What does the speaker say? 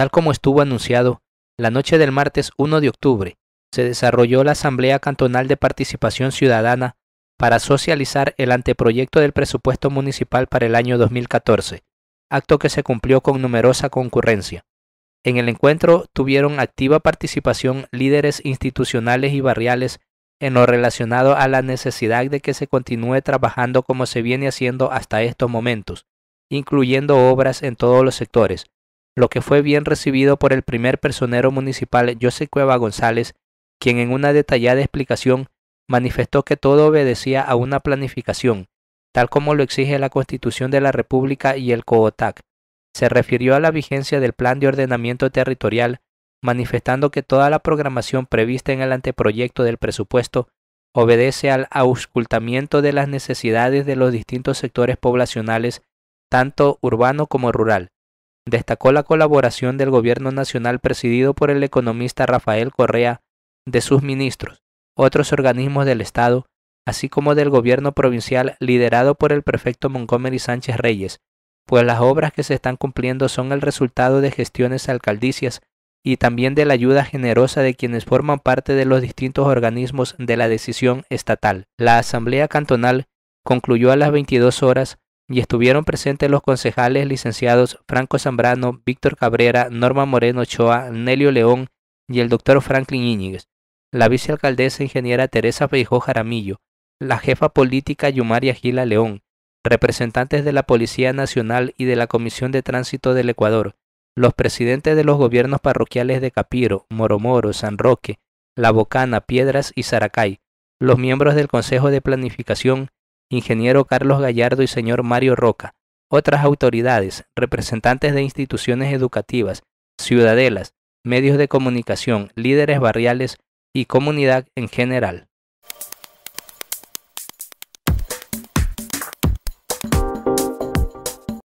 Tal como estuvo anunciado, la noche del martes 1 de octubre se desarrolló la Asamblea Cantonal de Participación Ciudadana para socializar el anteproyecto del presupuesto municipal para el año 2014, acto que se cumplió con numerosa concurrencia. En el encuentro tuvieron activa participación líderes institucionales y barriales en lo relacionado a la necesidad de que se continúe trabajando como se viene haciendo hasta estos momentos, incluyendo obras en todos los sectores, lo que fue bien recibido por el primer personero municipal José Cueva González, quien en una detallada explicación manifestó que todo obedecía a una planificación, tal como lo exige la Constitución de la República y el COOTAC. Se refirió a la vigencia del Plan de Ordenamiento Territorial, manifestando que toda la programación prevista en el anteproyecto del presupuesto obedece al auscultamiento de las necesidades de los distintos sectores poblacionales, tanto urbano como rural, destacó la colaboración del gobierno nacional presidido por el economista Rafael Correa, de sus ministros, otros organismos del Estado, así como del gobierno provincial liderado por el prefecto Montgomery Sánchez Reyes, pues las obras que se están cumpliendo son el resultado de gestiones alcaldicias y también de la ayuda generosa de quienes forman parte de los distintos organismos de la decisión estatal. La Asamblea Cantonal concluyó a las 22 horas y estuvieron presentes los concejales licenciados Franco Zambrano, Víctor Cabrera, Norma Moreno Ochoa, Nelio León y el doctor Franklin Íñiguez, la vicealcaldesa ingeniera Teresa Feijó Jaramillo, la jefa política Yumaria Gila León, representantes de la Policía Nacional y de la Comisión de Tránsito del Ecuador, los presidentes de los gobiernos parroquiales de Capiro, Moromoro, San Roque, La Bocana, Piedras y Saracay, los miembros del Consejo de Planificación, ingeniero Carlos Gallardo y señor Mario Roca, otras autoridades, representantes de instituciones educativas, ciudadelas, medios de comunicación, líderes barriales y comunidad en general.